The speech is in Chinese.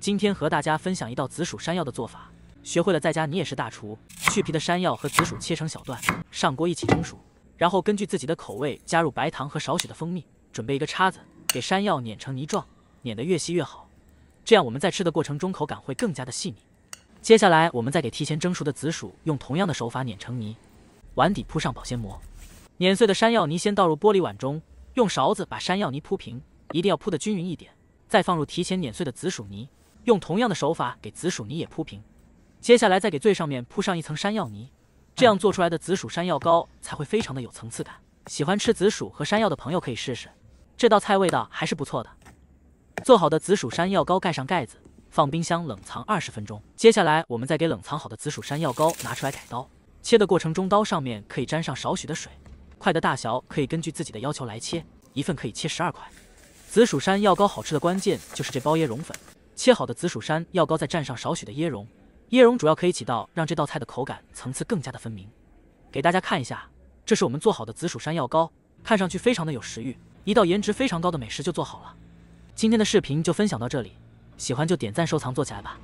今天和大家分享一道紫薯山药的做法，学会了在家你也是大厨。去皮的山药和紫薯切成小段，上锅一起蒸熟，然后根据自己的口味加入白糖和少许的蜂蜜。准备一个叉子，给山药碾成泥状，碾得越细越好，这样我们在吃的过程中口感会更加的细腻。接下来我们再给提前蒸熟的紫薯用同样的手法碾成泥。碗底铺上保鲜膜，碾碎的山药泥先倒入玻璃碗中，用勺子把山药泥铺平，一定要铺得均匀一点，再放入提前碾碎的紫薯泥。用同样的手法给紫薯泥也铺平，接下来再给最上面铺上一层山药泥，这样做出来的紫薯山药糕才会非常的有层次感。喜欢吃紫薯和山药的朋友可以试试，这道菜味道还是不错的。做好的紫薯山药糕盖上盖子，放冰箱冷藏二十分钟。接下来我们再给冷藏好的紫薯山药糕拿出来改刀，切的过程中刀上面可以沾上少许的水，块的大小可以根据自己的要求来切，一份可以切十二块。紫薯山药糕好吃的关键就是这包椰蓉粉。切好的紫薯山药糕再蘸上少许的椰蓉，椰蓉主要可以起到让这道菜的口感层次更加的分明。给大家看一下，这是我们做好的紫薯山药糕，看上去非常的有食欲，一道颜值非常高的美食就做好了。今天的视频就分享到这里，喜欢就点赞收藏做起来吧。